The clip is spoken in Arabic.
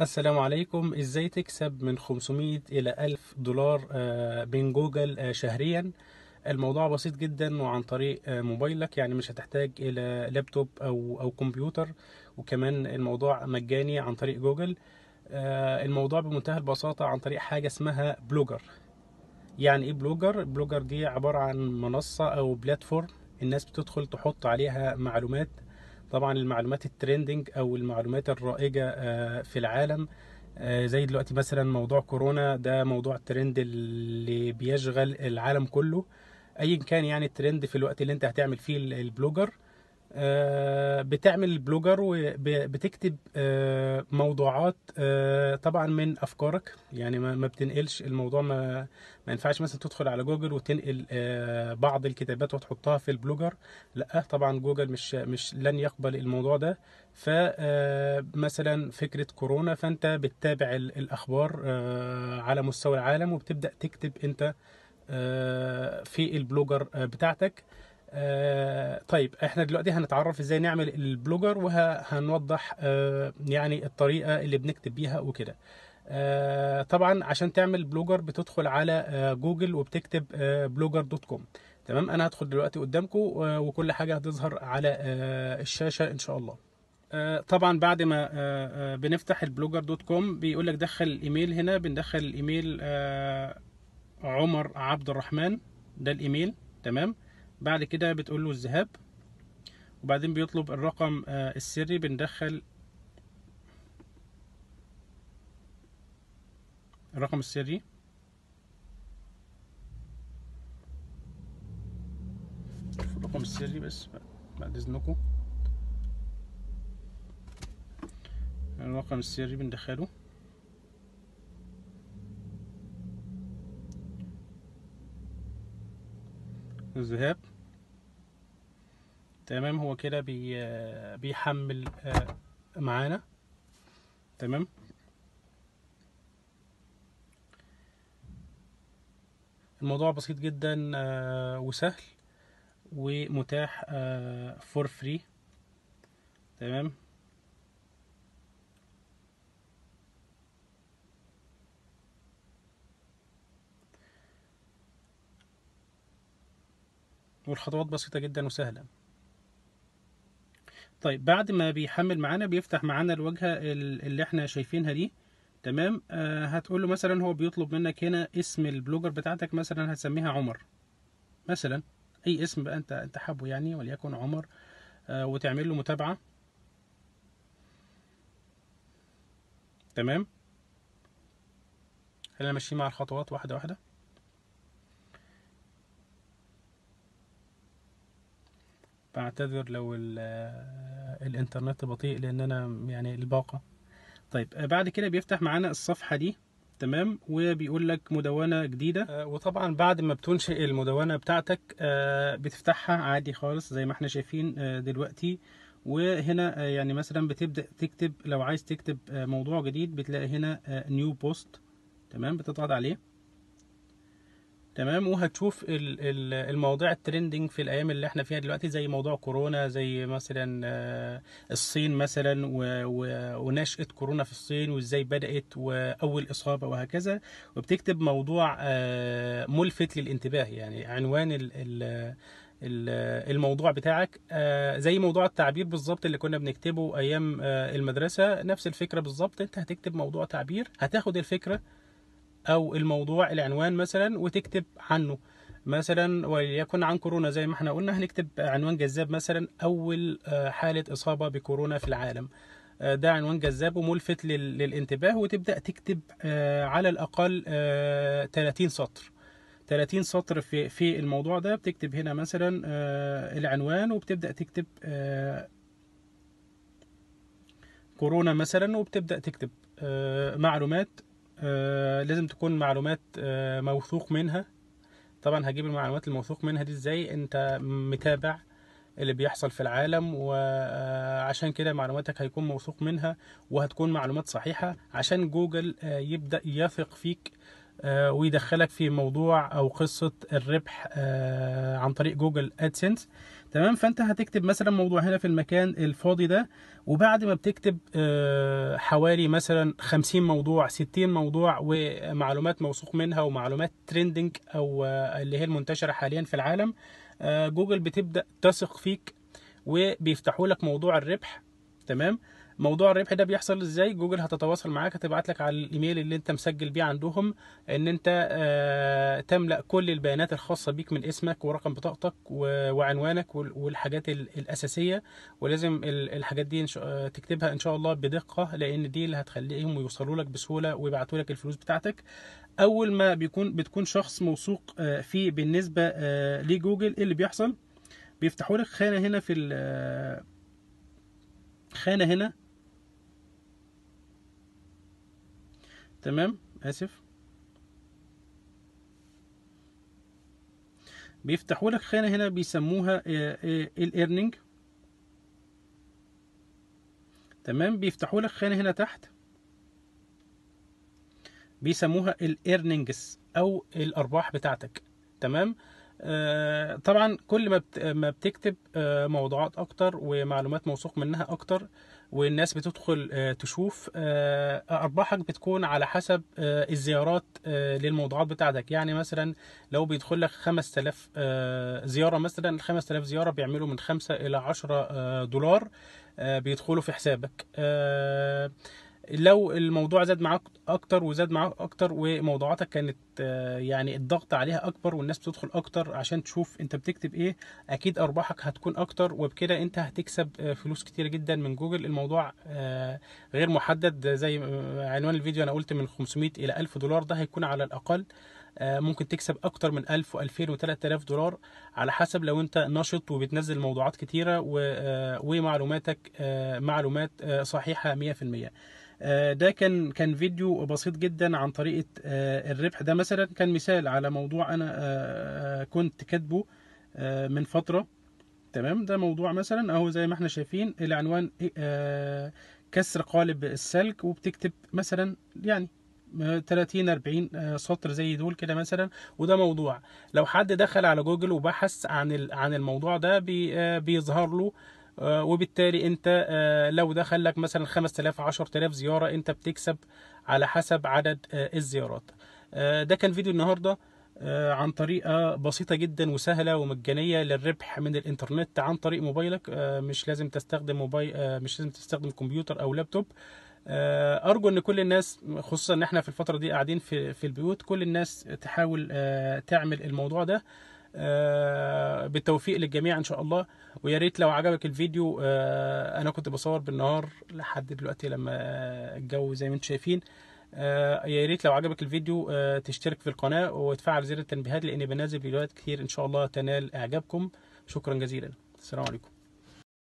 السلام عليكم ازاي تكسب من 500 الى 1000 دولار من آه، جوجل آه، شهريا الموضوع بسيط جدا وعن طريق آه، موبايلك يعني مش هتحتاج الى لابتوب او او كمبيوتر وكمان الموضوع مجاني عن طريق جوجل الموضوع بمنتهى البساطة عن طريق حاجة اسمها بلوجر يعني ايه بلوجر بلوجر دي عبارة عن منصة او بلاتفورم الناس بتدخل تحط عليها معلومات طبعا المعلومات الترندنج او المعلومات الرائجه آه، في العالم آه، زي دلوقتي مثلا موضوع كورونا ده موضوع الترند اللي بيشغل العالم كله ايا كان يعني الترند في الوقت اللي انت هتعمل فيه البلوجر آه، بتعمل بلوجر وبتكتب آه، موضوعات آه، طبعا من افكارك يعني ما بتنقلش الموضوع ما, ما ينفعش مثلا تدخل على جوجل وتنقل بعض الكتابات وتحطها في البلوجر لا طبعا جوجل مش مش لن يقبل الموضوع ده فمثلا فكره كورونا فانت بتتابع الاخبار على مستوى العالم وبتبدا تكتب انت في البلوجر بتاعتك آه، طيب احنا دلوقتي هنتعرف ازاي نعمل البلوجر وهنوضح آه يعني الطريقه اللي بنكتب بيها وكده آه طبعا عشان تعمل بلوجر بتدخل على آه، جوجل وبتكتب آه، بلوجر دوت كوم تمام انا هدخل دلوقتي قدامكم وكل حاجه هتظهر على الشاشه ان شاء الله طبعا بعد ما بنفتح البلوجر دوت كوم بيقول لك دخل الايميل هنا بندخل الايميل عمر عبد الرحمن ده الايميل تمام بعد كده بتقول له الذهاب وبعدين بيطلب الرقم آه، السري بندخل الرقم السري الرقم السري بس بعد اذنكم الرقم السري بندخله الذهاب تمام هو كده بي بيحمل آه، معانا تمام الموضوع بسيط جدا آه، وسهل ومتاح فور آه، فري تمام والخطوات بسيطة جدا وسهلة طيب بعد ما بيحمل معانا بيفتح معانا الواجهة اللي احنا شايفينها دي تمام آه هتقول له مثلا هو بيطلب منك هنا اسم البلوجر بتاعتك مثلا هتسميها عمر مثلا اي اسم بقى انت انت حابه يعني وليكن عمر آه وتعمل له متابعة تمام خلينا ماشيين مع الخطوات واحدة واحدة بعتذر لو آه، الانترنت بطيء لان انا يعني الباقه طيب آه، بعد كده بيفتح معانا الصفحه دي تمام وبيقول لك مدونه جديده آه، وطبعا بعد ما بتنشئ المدونه بتاعتك بتفتحها عادي خالص زي ما احنا شايفين دلوقتي وهنا يعني مثلا بتبدا تكتب لو عايز تكتب موضوع جديد بتلاقي هنا نيو بوست تمام بتضغط عليه تمام وهتشوف المواضيع الترندنج في الايام اللي احنا فيها دلوقتي زي موضوع كورونا زي مثلا آه، الصين مثلا ونشأة كورونا في الصين وازاي بدأت واول اصابة وهكذا وبتكتب موضوع آه، ملفت للانتباه يعني عنوان ال الموضوع بتاعك آه، زي موضوع التعبير بالظبط اللي كنا بنكتبه ايام المدرسه نفس الفكره بالظبط انت هتكتب موضوع تعبير هتاخد الفكره او الموضوع العنوان مثلا وتكتب عنه مثلا وليكن عن كورونا زي ما احنا قلنا هنكتب عنوان جذاب مثلا اول آه، حاله اصابه بكورونا في العالم آه، ده عنوان جذاب وملفت للانتباه وتبدا تكتب آه، على الاقل 30 سطر 30 سطر في في الموضوع ده بتكتب هنا مثلا العنوان وبتبدا تكتب كورونا مثلا وبتبدا تكتب معلومات آه، لازم تكون معلومات آه، موثوق منها طبعا هجيب المعلومات الموثوق منها دي ازاي انت متابع اللي بيحصل في العالم وعشان آه، كده معلوماتك هيكون موثوق منها وهتكون معلومات صحيحة عشان جوجل يبدأ يثق فيك آه، ويدخلك في موضوع او قصه الربح آه، عن طريق جوجل ادسنس تمام فانت هتكتب مثلا موضوع هنا في المكان الفاضي ده وبعد ما بتكتب آه، حوالي مثلا 50 موضوع 60 موضوع ومعلومات موثوق منها ومعلومات ترندنج او اللي هي المنتشره حاليا في العالم جوجل بتبدا تثق فيك وبيفتحوا لك موضوع الربح تمام موضوع الربح ده بيحصل ازاي جوجل هتتواصل معاك هتبعت لك على الايميل اللي انت مسجل بيه عندهم ان انت آه، تملا كل البيانات الخاصه بيك من اسمك ورقم بطاقتك وعنوانك والحاجات الاساسيه ولازم الحاجات دي تكتبها ان شاء الله بدقه لان دي اللي هتخليهم يوصلوا لك بسهوله ويبعتوا لك الفلوس بتاعتك اول ما بيكون بتكون شخص موثوق آه، فيه بالنسبه آه، لجوجل ايه اللي بيحصل بيفتحوا لك خانه هنا في خانه هنا تمام اسف بيفتحوا لك خانه هنا بيسموها آه، آه، الايرنينج تمام بيفتحوا لك خانه هنا تحت بيسموها الايرنينجز او الارباح بتاعتك تمام آه، طبعا كل ما ما بتكتب آه، موضوعات اكتر ومعلومات موثوق منها اكتر والناس بتدخل آه، تشوف ارباحك بتكون على حسب الزيارات للموضوعات بتاعتك يعني مثلا لو بيدخل لك 5000 زياره مثلا ال 5000 زياره بيعملوا من 5 الى 10 دولار بيدخلوا في حسابك لو الموضوع زاد معاك اكتر وزاد معاك اكتر وموضوعاتك كانت آه، يعني الضغط عليها اكبر والناس بتدخل اكتر عشان تشوف انت بتكتب ايه اكيد ارباحك هتكون اكتر وبكده انت هتكسب آه، فلوس كتير جدا من جوجل الموضوع آه، غير محدد زي عنوان الفيديو انا قلت من 500 الى 1000 دولار ده هيكون على الاقل ممكن تكسب اكتر من 1000 و2000 و3000 دولار على حسب لو انت نشط وبتنزل موضوعات كتيره ومعلوماتك معلومات صحيحه 100% آه، ده كان كان فيديو بسيط جدا عن طريقه آه، الربح ده مثلا كان مثال على موضوع انا آه، كنت كاتبه من فتره تمام ده موضوع مثلا اهو زي ما احنا شايفين العنوان كسر قالب السلك وبتكتب مثلا يعني 30 40 سطر زي دول كده مثلا وده موضوع لو حد دخل على جوجل وبحث عن عن الموضوع ده بيظهر له آه، وبالتالي انت آه، لو دخل لك مثلا 5000 10000 زياره انت بتكسب على حسب عدد آه، الزيارات ده كان فيديو النهارده عن طريقه بسيطه جدا وسهله ومجانيه للربح من الانترنت عن طريق موبايلك مش لازم تستخدم موبايل مش لازم تستخدم كمبيوتر او لابتوب ارجو ان كل الناس خصوصا ان احنا في الفتره دي قاعدين في في البيوت كل الناس تحاول تعمل الموضوع ده آه، بالتوفيق للجميع ان شاء الله ويا ريت لو عجبك الفيديو آه، انا كنت بصور بالنهار لحد دلوقتي لما الجو زي ما انتم شايفين آه، يا ريت لو عجبك الفيديو تشترك في القناه وتفعل زر التنبيهات لاني بنزل فيديوهات كتير ان شاء الله تنال اعجابكم شكرا جزيلا السلام عليكم